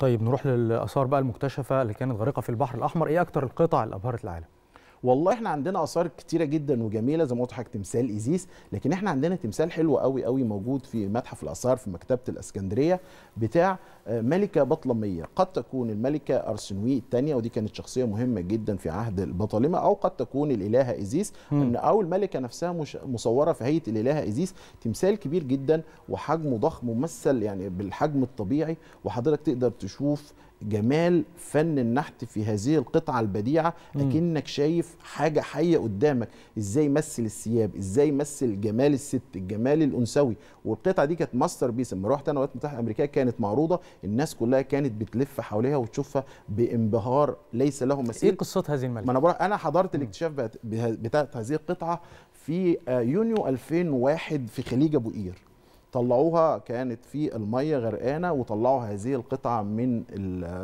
طيب نروح للآثار بقى المكتشفة اللي كانت غارقة في البحر الأحمر إيه أكتر القطع اللي أبهرت العالم؟ والله احنا عندنا اثار كتيره جدا وجميله زي ما قلت حضرتك تمثال ايزيس لكن احنا عندنا تمثال حلو قوي قوي موجود في متحف الاثار في مكتبه الاسكندريه بتاع آه، ملكه بطلميه قد تكون الملكه ارسنوي الثانيه ودي كانت شخصيه مهمه جدا في عهد البطالمه او قد تكون الالهه ايزيس او الملكه نفسها مش مصوره في هيئه الالهه ايزيس تمثال كبير جدا وحجمه ضخم ممثل يعني بالحجم الطبيعي وحضرتك تقدر تشوف جمال فن النحت في هذه القطعة البديعة أكنك شايف حاجة حية قدامك إزاي يمثل الثياب إزاي يمثل جمال الست الجمال الأنثوي والقطعة دي كانت ماستر بيس لما رحت أنا الولايات المتحدة الأمريكية كانت معروضة الناس كلها كانت بتلف حواليها وتشوفها بانبهار ليس له إيه مثيل إيه قصة هذه الملكة؟ ما أنا, أنا حضرت الاكتشاف بتاعت هذه القطعة في آه، يونيو 2001 في خليج أبو قير طلعوها كانت في الميه غرقانه وطلعوا هذه القطعه من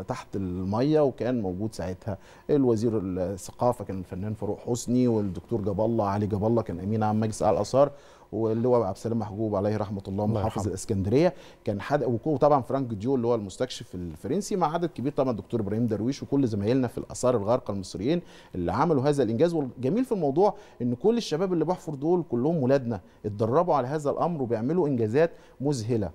تحت الميه وكان موجود ساعتها الوزير الثقافه كان الفنان فاروق حسني والدكتور جاب الله علي جاب الله كان امين عام مجلس الاثار واللواء عبد السلام محجوب عليه رحمه الله محافظ الاسكندريه كان حد وطبعا فرانك ديو اللي هو المستكشف الفرنسي مع عدد كبير طبعا الدكتور ابراهيم درويش وكل زمايلنا في الاثار الغارقه المصريين اللي عملوا هذا الانجاز والجميل في الموضوع ان كل الشباب اللي بحفر دول كلهم ولادنا اتدربوا على هذا الامر وبيعملوا انجازات مذهله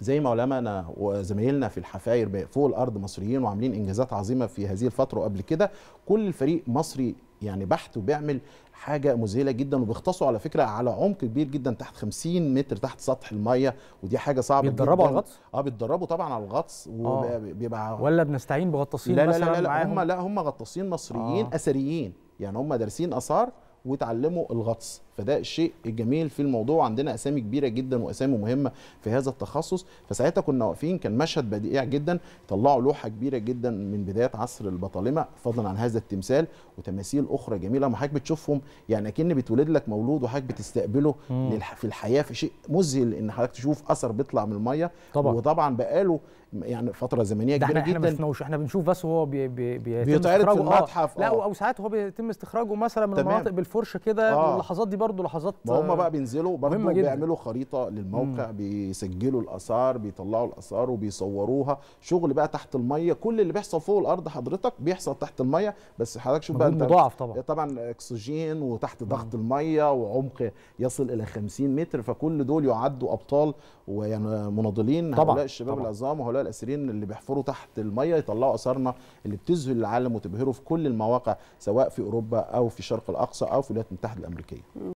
زي ما علماءنا وزمايلنا في الحفاير فوق الارض مصريين وعاملين انجازات عظيمه في هذه الفتره وقبل كده كل الفريق مصري يعني بحث وبيعمل حاجه مذهله جدا وبيغطسوا على فكره على عمق كبير جدا تحت 50 متر تحت سطح الميه ودي حاجه صعبه جدا بيتدربوا على الغطس اه بيتدربوا طبعا على الغطس آه. وبيبقى ولا بنستعين بغطاسين مثلا لا لا, لا, لا هم لا هم غطاسين مصريين آه. اثريين يعني هم دارسين اثار وتعلموا الغطس فده الشيء الجميل في الموضوع عندنا اسامي كبيره جدا واسامي مهمه في هذا التخصص فساعتها كنا واقفين كان مشهد بديع جدا طلعوا لوحه كبيره جدا من بدايه عصر البطالمه فضلا عن هذا التمثال وتماثيل اخرى جميله ما حضرتك بتشوفهم يعني اكن بتولد لك مولود وحضرتك بتستقبله في الحياه في شيء مذهل ان حضرتك تشوف اثر بيطلع من الميه طبعا وطبعا بقاله يعني فتره زمنيه كبيره جدا احنا ما احنا بنشوف بس وهو بي بي بيتم استخراجه في آه. المتحف آه. لا او ساعات هو بيتم استخراجه مثلا من المناطق بالفرشه كده آه. اللحظات دي برضو لحظات ما هم بقى بينزلوا برضو بيعملوا خريطه للموقع مم. بيسجلوا الاثار بيطلعوا الاثار وبيصوروها شغل بقى تحت الميه كل اللي بيحصل فوق الارض حضرتك بيحصل تحت الميه بس حضرتك شوف بقى انت مضاعف طبعا آه، طبعا اكسجين وتحت ضغط الميه وعمق يصل الى 50 متر فكل دول يعدوا ابطال ويعني مناضلين طبعا هؤلاء الشباب طبعا. العظام وهؤلاء الاسيرين اللي بيحفروا تحت الميه يطلعوا اثارنا اللي بتذهل العالم وتبهره في كل المواقع سواء في اوروبا او في الشرق الاقصى او في الولايات المتحده الامريكيه